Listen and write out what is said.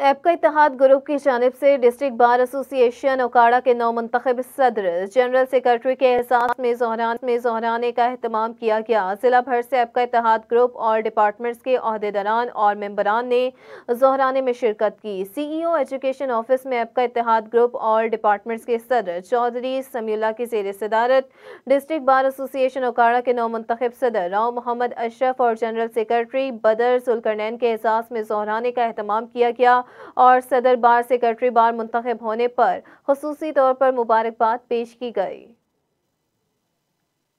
एपका इतिहाद group की जानब से डिस्ट्रिक्ट बार एसोसिएशन ओकाड़ा के नौ मंतखब सदर जनरल सेक्रेटरी के एहसास में जहरान में जहराने का अहतमाम किया गया जिला भर से एपका इतिहाद ग्रुप और डिपार्टमेंट्स के अहदेदारान और मेम्बरान ने जहराने में शिरकत की सी ई ओ एजुकेशन ऑफिस में एपका इतिहाद ग्रुप और डिपार्टमेंट्स के सदर चौधरी समीला की जेर सदारत डिस्ट्रिक्ट बार एसोसिएशन ओकाड़ा के नौ मंतखब सदर राव मोहम्मद अशरफ और जनरल सेक्रेटरी बदर जुलकरनैन के एहसास में जहराने का अहतमाम किया गया और सदर बार सेक्रेटरी बार मुंतखब होने पर खसूसी तौर पर मुबारकबाद पेश की गई